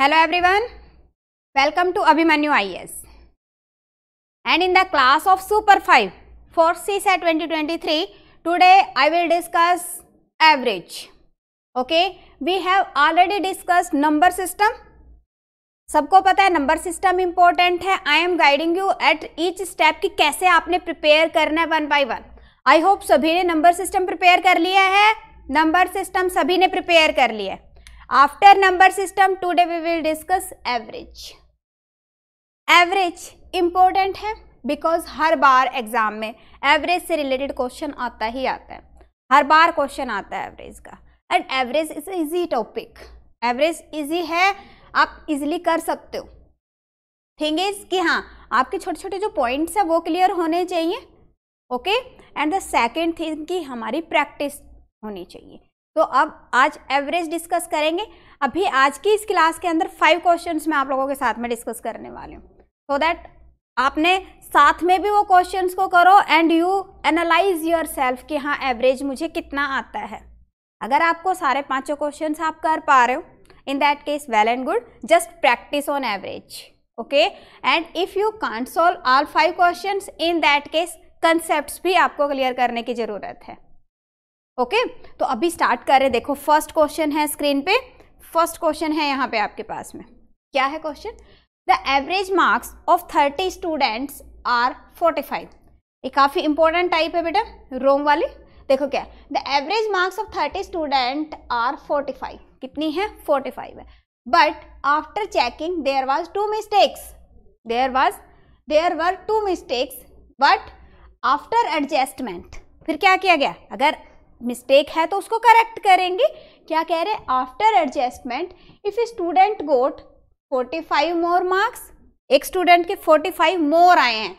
Hello everyone welcome to Abhimanyu S and in the class of super five four C set twenty today I will discuss average okay we have already discuss number system सबको पता है number system important है I am guiding you at each step की कैसे आपने prepare करना है one by one I hope सभी ने नंबर सिस्टम प्रिपेयर कर लिया है नंबर सिस्टम सभी ने प्रिपेयर कर लिया है After number system, today we will discuss average average important है बिकॉज हर बार एग्ज़ाम में एवरेज से रिलेटेड क्वेश्चन आता ही आता है हर बार क्वेश्चन आता है एवरेज का and average is easy topic average easy है आप इजिली कर सकते हो थिंग इज कि हाँ आपके छोटे छोटे जो पॉइंट्स हैं वो क्लियर होने चाहिए okay and the second thing कि हमारी प्रैक्टिस होनी चाहिए तो अब आज एवरेज डिस्कस करेंगे अभी आज की इस क्लास के अंदर फाइव क्वेश्चंस मैं आप लोगों के साथ में डिस्कस करने वाली हूँ सो दैट आपने साथ में भी वो क्वेश्चंस को करो and you analyse yourself कि हाँ एवरेज मुझे कितना आता है अगर आपको सारे पांचों क्वेश्चन आप कर पा रहे हो in that case well and good just practice on average okay and if you can't solve all five questions in that case concept भी आपको क्लियर करने की जरूरत है ओके तो अभी स्टार्ट कर रहे देखो फर्स्ट क्वेश्चन है स्क्रीन पे फर्स्ट क्वेश्चन है यहाँ पे आपके पास में क्या है question the average marks of thirty students are forty five ये काफ़ी इंपॉर्टेंट टाइप है बेटा रोम वाली देखो क्या the average marks of thirty student are forty five कितनी है फोर्टी फाइव है but after checking there was two mistakes there was there were two mistakes but after adjustment फिर क्या किया गया अगर मिस्टेक है तो उसको करेक्ट करेंगे क्या कह रहे हैं after adjustment if a student got 45 more marks एक स्टूडेंट के 45 मोर आए हैं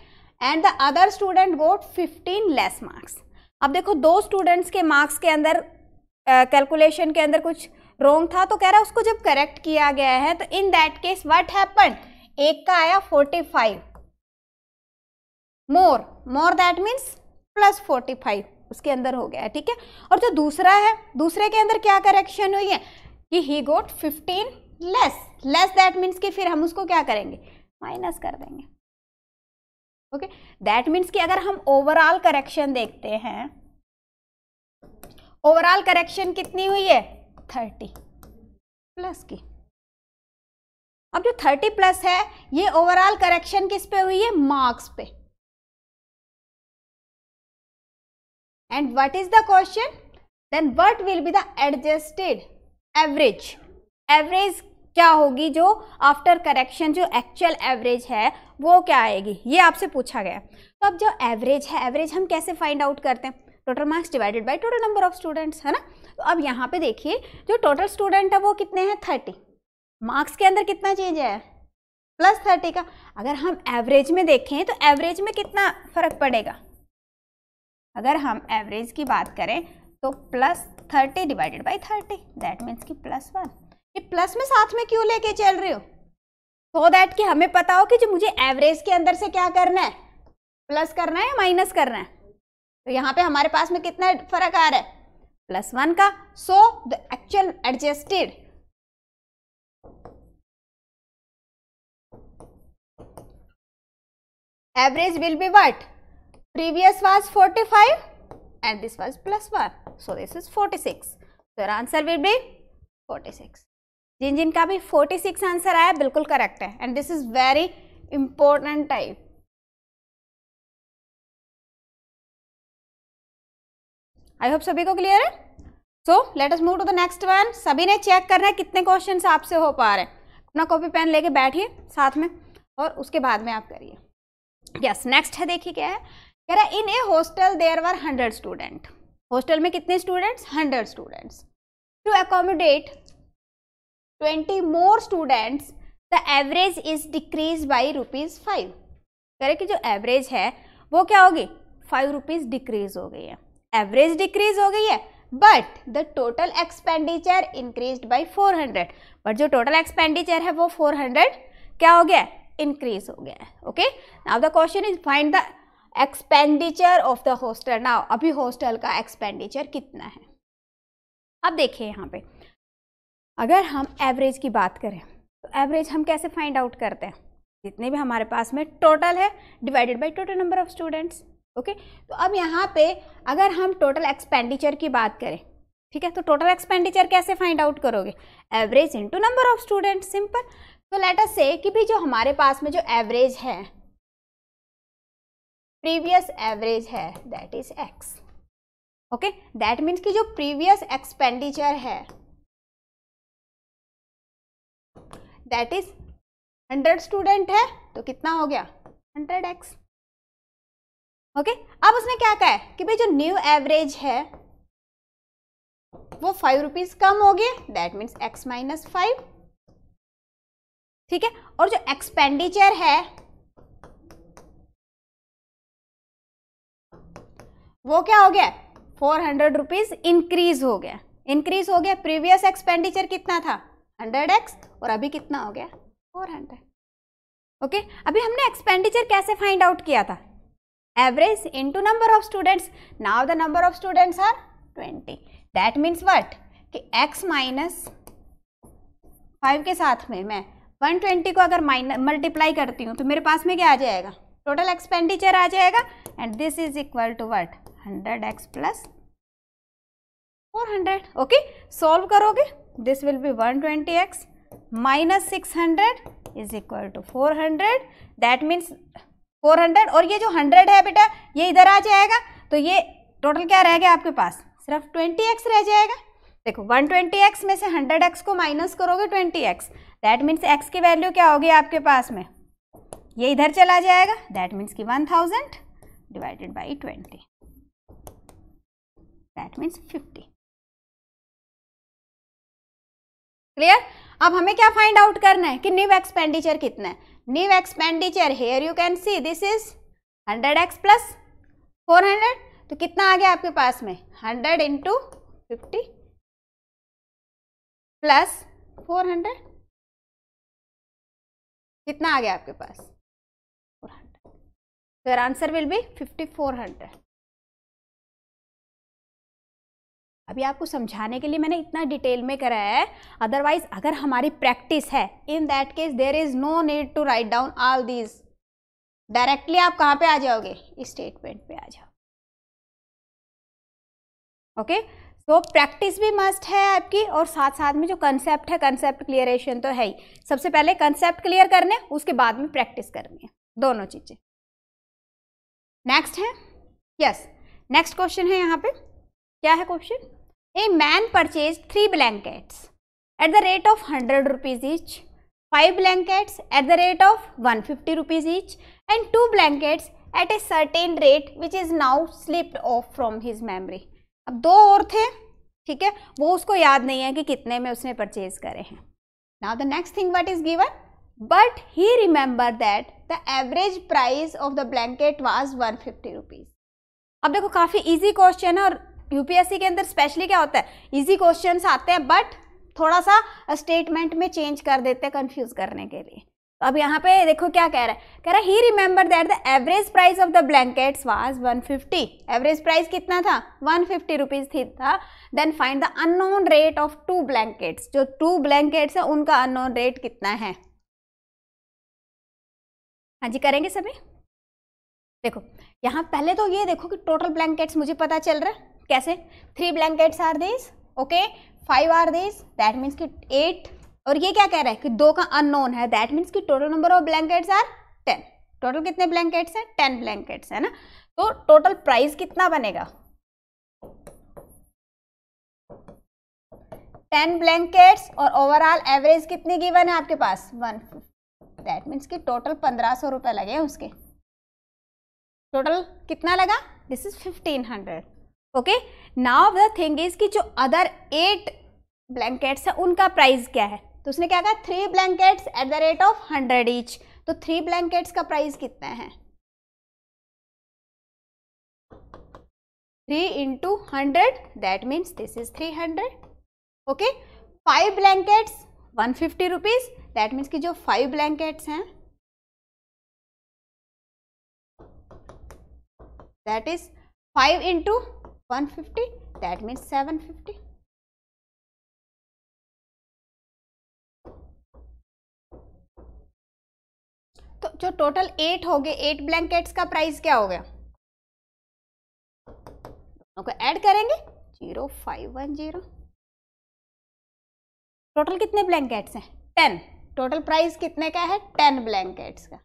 and the other student got 15 less marks अब देखो दो स्टूडेंट्स के मार्क्स के अंदर कैलकुलेशन uh, के अंदर कुछ रॉन्ग था तो कह रहा है उसको जब करेक्ट किया गया है तो in that case what happen एक का आया 45 more more that means plus 45 उसके अंदर हो गया है ठीक है और जो दूसरा है दूसरे के अंदर क्या करेक्शन हुई है कि he got fifteen less less that means कि फिर हम उसको क्या करेंगे माइनस कर देंगे ओके दैट मीन्स कि अगर हम ओवरऑल करेक्शन देखते हैं ओवरऑल करेक्शन कितनी हुई है थर्टी प्लस की अब जो थर्टी प्लस है ये ओवरऑल करेक्शन किस पे हुई है मार्क्स पे and what is the question then what will be the adjusted average average क्या होगी जो आफ्टर करेक्शन जो एक्चुअल एवरेज है वो क्या आएगी ये आपसे पूछा गया तो अब जो एवरेज है एवरेज हम कैसे फाइंड आउट करते हैं total marks divided by total number of students है ना तो अब यहाँ पे देखिए जो टोटल स्टूडेंट है वो कितने हैं थर्टी मार्क्स के अंदर कितना चेंज है प्लस थर्टी का अगर हम एवरेज में देखें तो एवरेज में कितना फर्क पड़ेगा अगर हम एवरेज की बात करें तो plus thirty divided by thirty that means कि प्लस वन ये प्लस में साथ में क्यों लेके चल रहे हो सो दैट कि हमें पता हो कि जो मुझे एवरेज के अंदर से क्या करना है प्लस करना है या माइनस करना है तो यहाँ पे हमारे पास में कितना फर्क आ रहा है प्लस वन का so the actual adjusted average will be what previous was 45 and this was plus 1 so this is 46 so your answer will be 46 jin jin ka bhi 46 answer aaya bilkul correct hai and this is very important type I hope सभी को clear है so let us move to the next one सभी ने check करना है कितने question आपसे हो पा रहे हैं अपना कॉपी पेन लेके बैठिए साथ में और उसके बाद में आप करिए यस नेक्स्ट है देखिए क्या है कह रहा in a hostel there were hundred student hostel में कितने students hundred students to accommodate twenty more students the average is decrease by rupees five कह रहे कि जो एवरेज है वो क्या होगी फाइव रुपीज़ डिक्रीज हो गई है एवरेज डिक्रीज हो गई है but the total expenditure increase by four hundred but जो टोटल एक्सपेंडिचर है वो फोर हंड्रेड क्या हो गया इंक्रीज हो गया है okay now the question is find the expenditure of the hostel now अभी हॉस्टल का एक्सपेंडिचर कितना है अब देखिए यहाँ पे अगर हम एवरेज की बात करें तो एवरेज हम कैसे फाइंड आउट करते हैं जितने भी हमारे पास में टोटल है divided by total number of students okay तो अब यहाँ पे अगर हम टोटल एक्सपेंडिचर की बात करें ठीक है तो टोटल एक्सपेंडिचर कैसे फाइंड आउट करोगे average into number of student simple तो लेट अस से कि भी जो हमारे पास में जो एवरेज है प्रीवियस एवरेज है that is X okay that means कि जो प्रीवियस एक्सपेंडिचर है दैट इज हंड्रेड स्टूडेंट है तो कितना हो गया हंड्रेड एक्स ओके अब उसने क्या कहा है कि भाई जो न्यू एवरेज है वो फाइव रुपीज कम हो गए that means X minus five ठीक है और जो एक्सपेंडिचर है वो क्या हो गया फोर हंड्रेड रुपीज़ इंक्रीज हो गया इंक्रीज हो गया प्रीवियस एक्सपेंडिचर कितना था हंड्रेड एक्स और अभी कितना हो गया फोर हंड्रेड ओके अभी हमने एक्सपेंडिचर कैसे फाइंड आउट किया था average into number of students now the number of students are twenty that means what कि x माइनस फाइव के साथ में मैं 120 को अगर माइनस मल्टीप्लाई करती हूँ तो मेरे पास में क्या आ जाएगा टोटल एक्सपेंडिचर आ जाएगा and this is equal to what hundred X plus four hundred okay solve करोगे this will be one twenty X minus six hundred is equal to four hundred that means four hundred और ये जो hundred है बेटा ये इधर आ जाएगा तो ये टोटल क्या रह गया आपके पास सिर्फ ट्वेंटी एक्स रह जाएगा देखो वन ट्वेंटी एक्स में से हंड्रेड एक्स को माइनस करोगे twenty X that means X की वैल्यू क्या होगी आपके पास में ये इधर चला जाएगा दैट मीन्स कि one thousand divided by twenty that means fifty clear अब हमें क्या फाइंड आउट करना है कि न्यू एक्सपेंडिचर कितना है new expenditure here you can see this is hundred X plus four hundred तो कितना आ गया आपके पास में hundred into fifty plus four hundred कितना आ गया आपके पास four hundred answer will be fifty four hundred अभी आपको समझाने के लिए मैंने इतना डिटेल में कराया है अदरवाइज अगर हमारी प्रैक्टिस है in that case there is no need to write down all these directly आप कहाँ पे आ जाओगे स्टेटमेंट पे आ जाओ ओके सो प्रैक्टिस भी मस्ट है आपकी और साथ साथ में जो कंसेप्ट है कंसेप्ट क्लियरेशन तो है ही सबसे पहले कंसेप्ट क्लियर करने उसके बाद में प्रैक्टिस करनी है दोनों चीज़ें नेक्स्ट है यस नेक्स्ट क्वेश्चन है यहाँ पे क्या है question a man purchase three blankets at the rate of hundred rupees each five blankets at the rate of one fifty rupees each and two blankets at a certain rate which is now slipped off from his memory अब दो और थे ठीक है वो उसको याद नहीं है कि कितने में उसने परचेज करे हैं now the next thing what is given but he remember that the average price of the blanket was one fifty rupees अब देखो काफ़ी इजी क्वेश्चन है और यूपीएससी के अंदर स्पेशली क्या होता है इजी क्वेश्चंस आते हैं बट थोड़ा सा स्टेटमेंट में चेंज कर देते हैं कंफ्यूज करने के लिए तो अब यहाँ पे देखो क्या कह रहा है कह रहा है he remember that the average price of the blankets was 150 average price कितना था 150 फिफ्टी रुपीज़ थी था then find the unknown rate of two blankets जो टू ब्लैंकेट्स है उनका अननोन रेट कितना है हाँ जी करेंगे सभी देखो यहाँ पहले तो ये देखो कि टोटल ब्लैंकेट्स मुझे पता चल रहा है कैसे three blankets are this okay five are this that means कि एट और ये क्या कह रहा है कि दो का अननोन है दैट मीन्स कि total number of blankets are ten total कितने ब्लैंकेट्स हैं टेन ब्लैंकेट्स है ना तो टोटल प्राइस कितना बनेगा टेन ब्लैंकेट्स और ओवरऑल एवरेज कितनी गिवन है आपके पास वन दैट मीन्स कि टोटल पंद्रह सौ रुपये लगे उसके टोटल कितना लगा this is fifteen hundred okay now the thing is कि जो अदर एट ब्लैंकेट्स है उनका प्राइस क्या है तो उसने क्या कहा three blankets at the rate of hundred each तो थ्री ब्लैंकेट्स का प्राइस कितना है three into hundred that means this is three hundred okay five blankets one fifty rupees that means कि जो फाइव ब्लैंकेट्स हैं that is five into 150 that means 750 तो जो total eight हो गए एट ब्लैंकेट्स का प्राइस क्या हो गया दोनों को ऐड करेंगे zero five one zero total कितने ब्लैंकेट्स हैं टेन टोटल प्राइस कितने का है टेन ब्लैंकेट्स का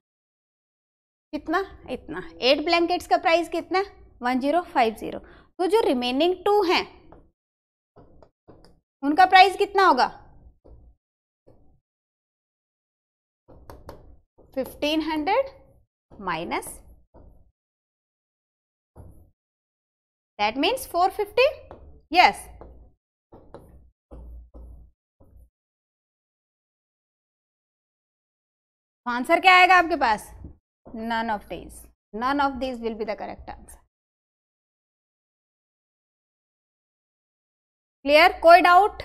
कितना इतना एट ब्लैंकेट्स का प्राइस कितना वन जीरो फाइव जीरो तो जो रिमेनिंग टू हैं उनका प्राइस कितना होगा fifteen hundred minus that means four fifty yes answer क्या आएगा आपके पास none of these none of these will be the correct answer clear कोई डाउट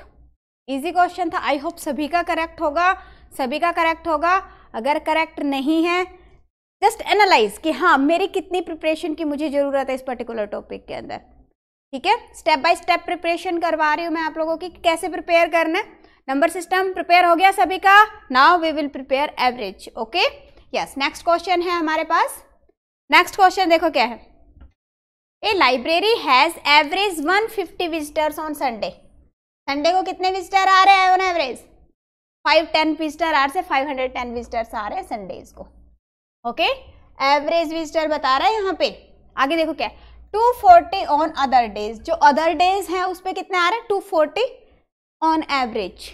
इजी क्वेश्चन था आई होप सभी का करेक्ट होगा सभी का करेक्ट होगा अगर करेक्ट नहीं है जस्ट एनालाइज कि हाँ मेरी कितनी प्रिपरेशन की मुझे ज़रूरत है इस पर्टिकुलर टॉपिक के अंदर ठीक है स्टेप बाय स्टेप प्रिपरेशन करवा रही हूँ मैं आप लोगों की कैसे प्रिपेयर करना है नंबर सिस्टम प्रिपेयर हो गया सभी का now we will prepare average okay yes next question है हमारे पास नेक्स्ट क्वेश्चन देखो क्या है a library has average 150 visitors on Sunday Sunday को कितने विजिटर आ रहे हैं on average ten visitor are से 510 विजिटर्स आ रहे हैं संडेज को ओके एवरेज विजिटर बता रहा है यहाँ पे आगे देखो क्या है 240 ऑन अदर डेज जो अदर डेज हैं उस पर कितने आ रहे हैं 240 on average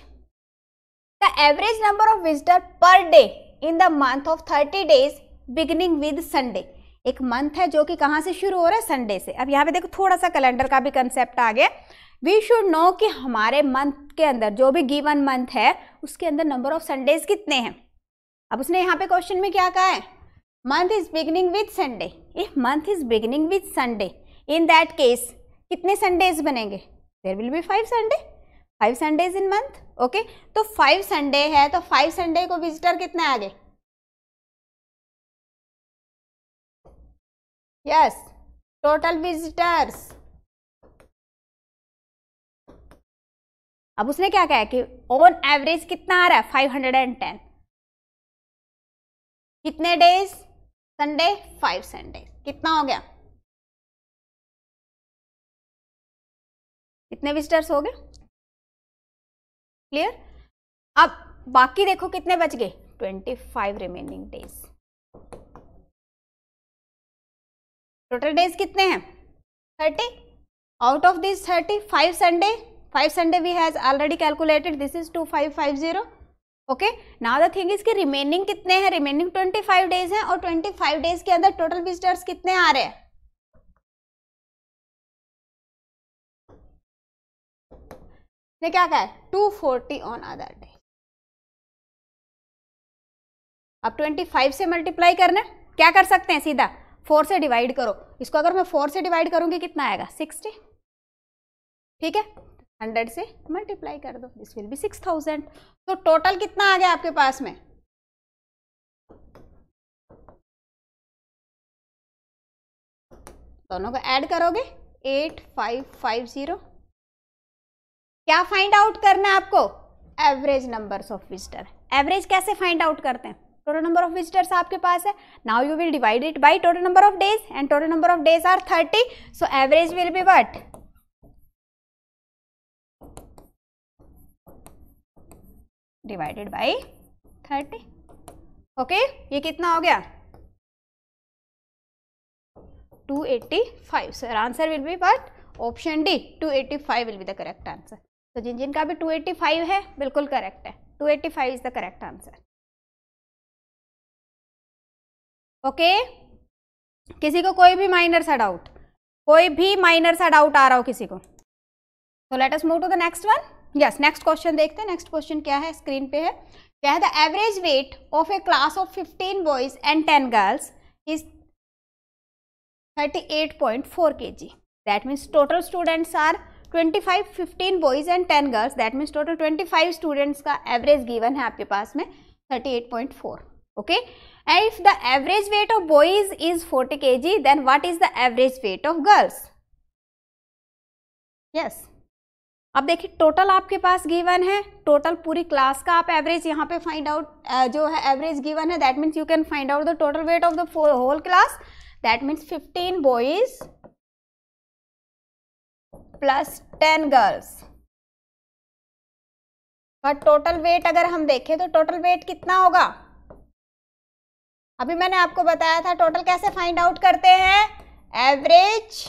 the average number of visitor per day in the month of 30 days beginning with Sunday एक मंथ है जो कि कहाँ से शुरू हो रहा है संडे से अब यहाँ पे देखो थोड़ा सा कैलेंडर का भी कंसेप्ट आ गया वी शुड नो कि हमारे मंथ के अंदर जो भी गिवन मंथ है उसके अंदर नंबर ऑफ संडेज कितने हैं अब उसने यहाँ पे क्वेश्चन में क्या कहा है month is beginning with Sunday if month is beginning with Sunday in that case कितने संडेज बनेंगे there will be five Sunday five Sundays in month okay तो फाइव संडे है तो फाइव संडे को विजिटर कितने आ गए yes total visitors अब उसने क्या कहा कि ऑन एवरेज कितना आ रहा है फाइव हंड्रेड एंड टेन कितने डेज संडे फाइव संडे कितना हो गया कितने विजिटर्स हो गए क्लियर अब बाकी देखो कितने बच गए twenty five remaining days total days कितने हैं thirty out of this thirty five Sunday five Sunday we has already calculated this is two five five zero okay now the thing is कि remaining कितने हैं remaining twenty five days हैं और twenty five days के अंदर total visitors कितने आ रहे हैं ने क्या कहा two forty on other day अब ट्वेंटी फाइव से मल्टीप्लाई करना क्या कर सकते हैं सीधा फोर से डिवाइड करो इसको अगर मैं फोर से डिवाइड करूंगी कितना आएगा सिक्सटी ठीक है हंड्रेड से मल्टीप्लाई कर दो this will be six thousand तो टोटल कितना आ गया आपके पास में दोनों को ऐड करोगे एट फाइव फाइव जीरो क्या फाइंड आउट करना है आपको average numbers of visitor average कैसे फाइंड आउट करते हैं टोटल नंबर ऑफ विजिटर्स आपके पास है now you will divide it by total number of days and total number of days are thirty so average will be what divided by thirty okay ये कितना हो गया 285. Eighty five sir answer will be but option D 285 eighty five will be the correct answer तो जिन जिनका भी 285 है बिल्कुल करेक्ट है two eighty five is the correct answer okay किसी को कोई भी माइनर सा डाउट कोई भी माइनर सा डाउट आ रहा हो किसी को तो let us move to the next one yes next question देखते हैं नेक्स्ट क्वेश्चन क्या है स्क्रीन पे है क्या है the average weight of a class of 15 boys and 10 girls is 38.4 kg that means total students are 25 15 boys and 10 girls that total twenty 25 students का average given है आपके पास में 38.4 okay And if the average weight of boys is 40 kg, then what is the average weight of girls? Yes. अब देखिए total आपके पास given है टोटल पूरी क्लास का आप एवरेज यहाँ पे फाइंड आउट जो है एवरेज गिवन है that means you can find out the total weight of the whole class that means 15 boys plus 10 girls और टोटल वेट अगर हम देखें तो टोटल वेट कितना होगा अभी मैंने आपको बताया था टोटल कैसे फाइंड आउट करते हैं average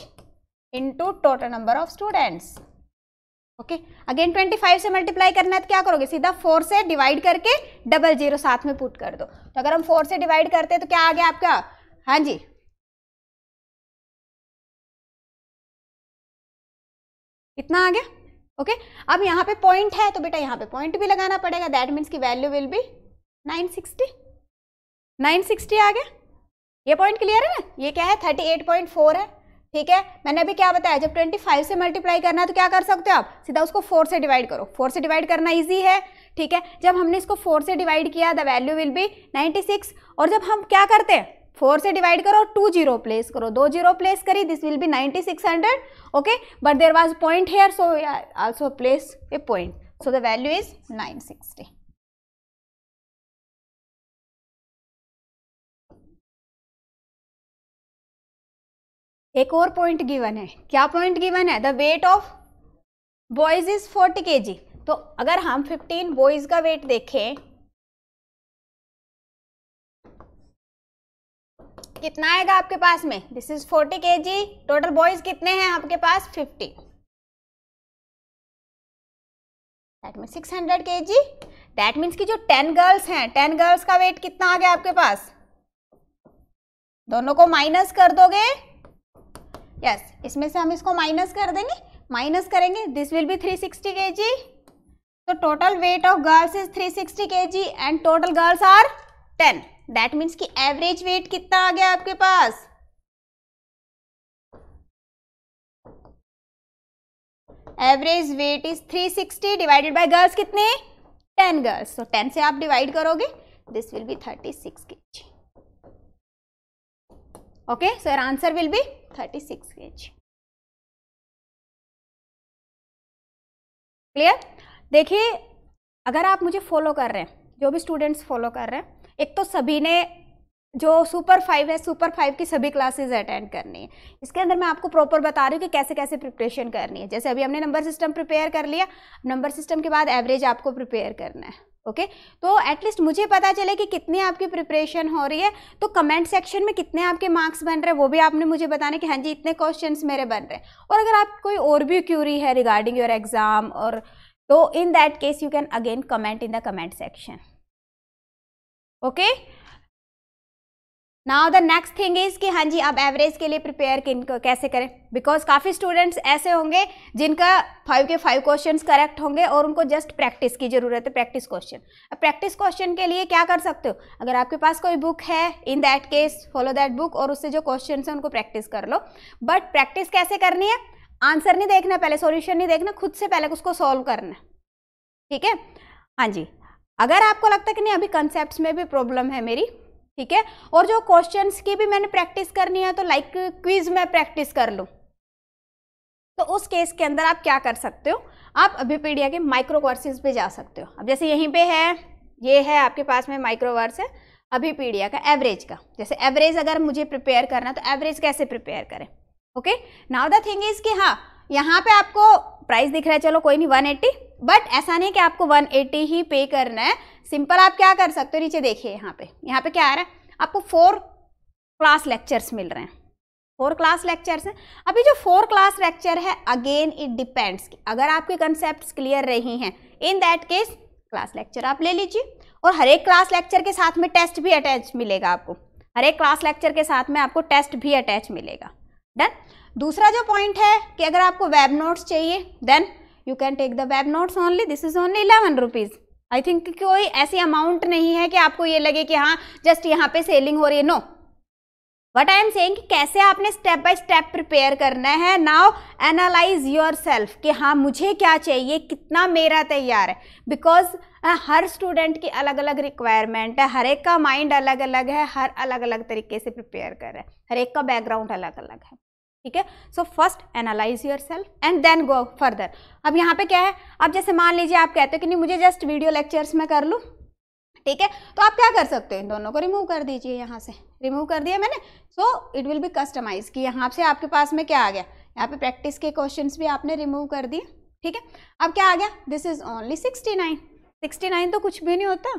into total number of students okay again 25 से मल्टीप्लाई करना है तो क्या करोगे सीधा 4 से डिवाइड करके डबल जीरो साथ में पुट कर दो तो अगर हम 4 से डिवाइड करते हैं तो क्या आ गया आपका हाँ जी इतना आ गया ओके okay? अब यहाँ पे पॉइंट है तो बेटा यहाँ पे पॉइंट भी लगाना पड़ेगा दैट मीन्स की वैल्यू विल बी सिक्सटी 960 आ गया ये पॉइंट क्लियर है ना ये क्या है 38.4 है ठीक है मैंने अभी क्या बताया जब 25 से मल्टीप्लाई करना है तो क्या कर सकते हो आप सीधा उसको 4 से डिवाइड करो 4 से डिवाइड करना इजी है ठीक है जब हमने इसको 4 से डिवाइड किया द वैल्यू विल बी 96 और जब हम क्या करते हैं फोर से डिवाइड करो और टू जीरो प्लेस करो दो जीरो प्लेस करी this will be ninety six hundred okay but there was point here so also place a point so the value is nine sixty एक और पॉइंट गिवन है क्या point given है the weight of boys is forty K G तो अगर हम fifteen boys का wait देखें कितना आएगा आपके पास में this is forty K ji total boys कितने हैं आपके पास fifty that mean six hundred K G that means की जो टेन गर्ल्स हैं टेन गर्ल्स का वेट कितना आ गया आपके पास दोनों को माइनस कर दोगे यस इसमें से हम इसको माइनस कर देंगे माइनस करेंगे this will B 360 sixty K G तो total weight of girls is 360 sixty K G and total girls are 10 that means कि एवरेज वेट कितना आ गया आपके पास average weight is 360 divided by girls कितने 10 गर्ल्स तो 10 से आप डिवाइड करोगे this will B 36 six K G okay sir answer will be thirty six K G clear देखिए अगर आप मुझे फॉलो कर रहे हैं जो भी स्टूडेंट्स फॉलो कर रहे हैं एक तो सभी ने जो सुपर फाइव है सुपर फाइव की सभी क्लासेस अटेंड करनी है इसके अंदर मैं आपको प्रॉपर बता रही हूँ कि कैसे कैसे प्रिपरेशन करनी है जैसे अभी हमने नंबर सिस्टम प्रिपेयर कर लिया नंबर सिस्टम के बाद एवरेज आपको प्रिपेयर करना है ओके okay? तो एटलीस्ट मुझे पता चले कि कितनी आपकी प्रिपरेशन हो रही है तो कमेंट सेक्शन में कितने आपके मार्क्स बन रहे हैं वो भी आपने मुझे बताने कि हाँ जी इतने क्वेश्चन मेरे बन रहे हैं और अगर आप कोई और भी क्यूरी है रिगार्डिंग योर एग्ज़ाम और तो in that case you can again comment in the comment section okay now the next thing is कि हाँ जी आप एवरेज के लिए प्रिपेयर किन कैसे करें बिकॉज काफ़ी स्टूडेंट्स ऐसे होंगे जिनका फाइव के फाइव क्वेश्चंस करेक्ट होंगे और उनको जस्ट प्रैक्टिस की ज़रूरत है प्रैक्टिस क्वेश्चन अब प्रैक्टिस क्वेश्चन के लिए क्या कर सकते हो अगर आपके पास कोई बुक है in that case follow that book और उससे जो क्वेश्चन है उनको प्रैक्टिस कर लो बट प्रैक्टिस कैसे करनी है आंसर नहीं देखना पहले सोल्यूशन नहीं देखना खुद से पहले उसको सॉल्व करना ठीक है हाँ जी अगर आपको लगता है कि नहीं अभी कंसेप्ट में भी प्रॉब्लम है मेरी ठीक है और जो क्वेश्चंस की भी मैंने प्रैक्टिस करनी है तो लाइक क्विज में प्रैक्टिस कर लूँ तो उस केस के अंदर आप क्या कर सकते हो आप अभिपीडिया के माइक्रो कोर्सेज पे जा सकते हो अब जैसे यहीं पे है ये है आपके पास में माइक्रोवर्स है अभिपीडिया का एवरेज का जैसे एवरेज अगर मुझे प्रिपेयर करना तो एवरेज कैसे प्रिपेयर करें okay now the thing is कि हाँ यहाँ पे आपको प्राइस दिख रहा है चलो कोई नहीं 180 बट ऐसा नहीं कि आपको 180 ही पे करना है सिंपल आप क्या कर सकते हो नीचे देखिए यहाँ पे यहाँ पे क्या आ रहा है आपको फोर क्लास लेक्चर्स मिल रहे हैं फोर क्लास लेक्चर्स हैं अभी जो फोर क्लास लेक्चर है अगेन इट डिपेंड्स अगर आपके कंसेप्ट क्लियर रही हैं in that case class lecture आप ले लीजिए और हर एक क्लास लेक्चर के साथ में टेस्ट भी अटैच मिलेगा आपको हर एक क्लास लेक्चर के साथ में आपको टेस्ट भी अटैच मिलेगा डन दूसरा जो पॉइंट है कि अगर आपको वेब नोट्स चाहिए then you can take the web notes only this is only eleven rupees I think कोई ऐसी अमाउंट नहीं है कि आपको ये लगे कि हाँ जस्ट यहाँ पे सेलिंग हो रही है नो वट आई एम से कैसे आपने स्टेप बाय स्टेप प्रिपेयर करना है नाउ एनालाइज योर सेल्फ कि हाँ मुझे क्या चाहिए कितना मेरा तैयार है बिकॉज हर स्टूडेंट की अलग अलग रिक्वायरमेंट है हर एक का माइंड अलग अलग है हर अलग अलग तरीके से प्रिपेयर कर रहा है हर एक का बैकग्राउंड अलग अलग है ठीक है so first analyse yourself and then go further अब यहाँ पे क्या है अब जैसे मान लीजिए आप कहते हो कि नहीं मुझे जस्ट वीडियो लेक्चर्स में कर लूँ ठीक है तो आप क्या कर सकते हो इन दोनों को रिमूव कर दीजिए यहाँ से रिमूव कर दिया मैंने so it will be customise कि यहाँ से आपके पास में क्या आ गया यहाँ पे प्रैक्टिस के क्वेश्चंस भी आपने रिमूव कर दिए ठीक है अब क्या आ गया this is only sixty nine sixty nine तो कुछ भी नहीं होता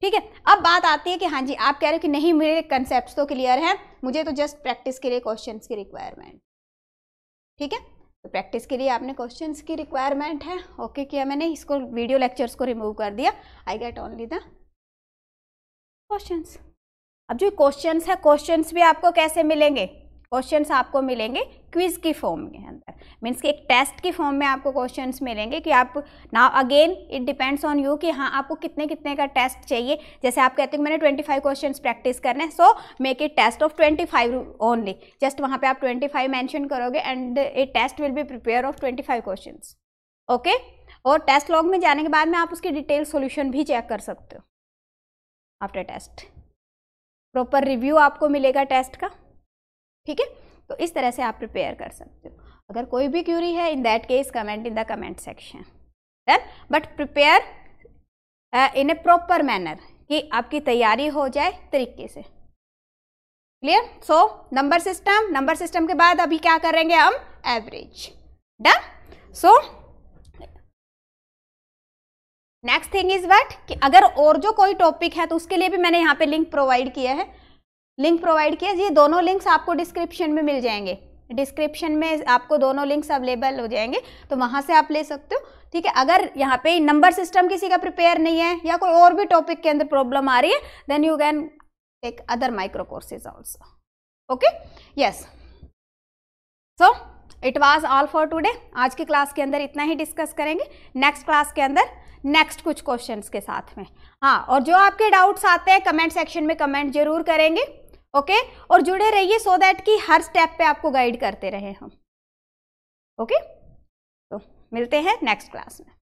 ठीक है अब बात आती है कि हाँ जी आप कह रहे हो कि नहीं मेरे कंसेप्ट तो क्लियर है मुझे तो जस्ट प्रैक्टिस के लिए क्वेश्चन की रिक्वायरमेंट ठीक है तो प्रैक्टिस के लिए आपने क्वेश्चंस की रिक्वायरमेंट है ओके किया मैंने इसको वीडियो लेक्चर्स को रिमूव कर दिया I get only the questions अब जो क्वेश्चंस है क्वेश्चंस भी आपको कैसे मिलेंगे क्वेश्चंस आपको मिलेंगे क्विज की फॉर्म के अंदर मीन्स कि एक टेस्ट की फॉर्म में आपको क्वेश्चंस मिलेंगे कि आप now again it depends on you कि हाँ आपको कितने कितने का टेस्ट चाहिए जैसे आप कहते हो मैंने 25 क्वेश्चन प्रैक्टिस करने so make it test of 25 only just वहाँ पे आप 25 मैंशन करोगे and a test will be prepare of five question okay और टेस्ट लॉग में जाने के बाद में आप उसकी डिटेल सोल्यूशन भी चेक कर सकते हो आफ्टर टेस्ट प्रॉपर रिव्यू आपको मिलेगा टेस्ट का ठीक है तो इस तरह से आप प्रिपेयर कर सकते हो अगर कोई भी क्यूरी है in that case comment in the comment section then but prepare in a proper manner कि आपकी तैयारी हो जाए तरीके से clear so number system number system के बाद अभी क्या करेंगे हम average done so next thing is what कि अगर और जो कोई टॉपिक है तो उसके लिए भी मैंने यहाँ पे लिंक प्रोवाइड किया है लिंक प्रोवाइड किया ये दोनों लिंक्स आपको डिस्क्रिप्शन में मिल जाएंगे डिस्क्रिप्शन में आपको दोनों लिंक्स अवेलेबल हो जाएंगे तो वहाँ से आप ले सकते हो ठीक है अगर यहाँ पे नंबर सिस्टम किसी का प्रिपेयर नहीं है या कोई और भी टॉपिक के अंदर प्रॉब्लम आ रही है then you can take other micro courses also okay yes so it was all for today आज की क्लास के अंदर इतना ही डिस्कस करेंगे नेक्स्ट क्लास के अंदर नेक्स्ट कुछ क्वेश्चंस के साथ में हाँ और जो आपके डाउट्स आते हैं कमेंट सेक्शन में कमेंट जरूर करेंगे ओके और जुड़े रहिए सो दैट कि हर स्टेप पे आपको गाइड करते रहे हम ओके तो मिलते हैं नेक्स्ट क्लास में